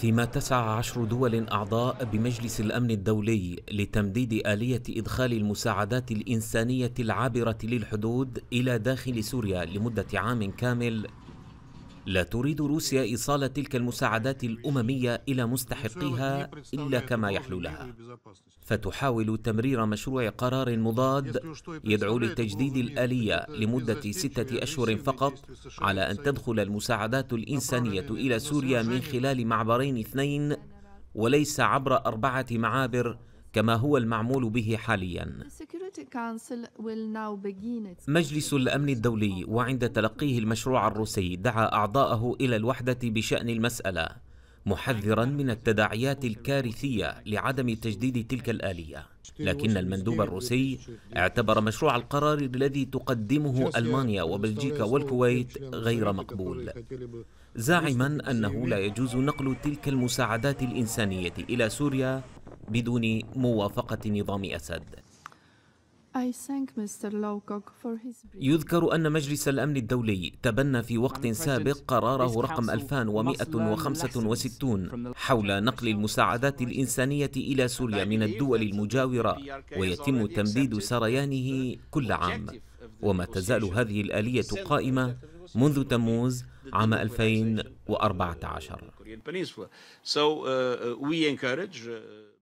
فيما تسعى عشر دول أعضاء بمجلس الأمن الدولي لتمديد آلية إدخال المساعدات الإنسانية العابرة للحدود إلى داخل سوريا لمدة عام كامل لا تريد روسيا إيصال تلك المساعدات الأممية إلى مستحقيها إلا كما يحلو لها فتحاول تمرير مشروع قرار مضاد يدعو لتجديد الآلية لمدة ستة أشهر فقط على أن تدخل المساعدات الإنسانية إلى سوريا من خلال معبرين اثنين وليس عبر أربعة معابر كما هو المعمول به حاليا مجلس الأمن الدولي وعند تلقيه المشروع الروسي دعا أعضاءه إلى الوحدة بشأن المسألة محذرا من التداعيات الكارثية لعدم تجديد تلك الآلية لكن المندوب الروسي اعتبر مشروع القرار الذي تقدمه ألمانيا وبلجيكا والكويت غير مقبول زاعما أنه لا يجوز نقل تلك المساعدات الإنسانية إلى سوريا بدون موافقة نظام أسد يذكر أن مجلس الأمن الدولي تبنى في وقت سابق قراره رقم 2165 حول نقل المساعدات الإنسانية إلى سوريا من الدول المجاورة ويتم تمديد سريانه كل عام وما تزال هذه الآلية قائمة منذ تموز عام 2014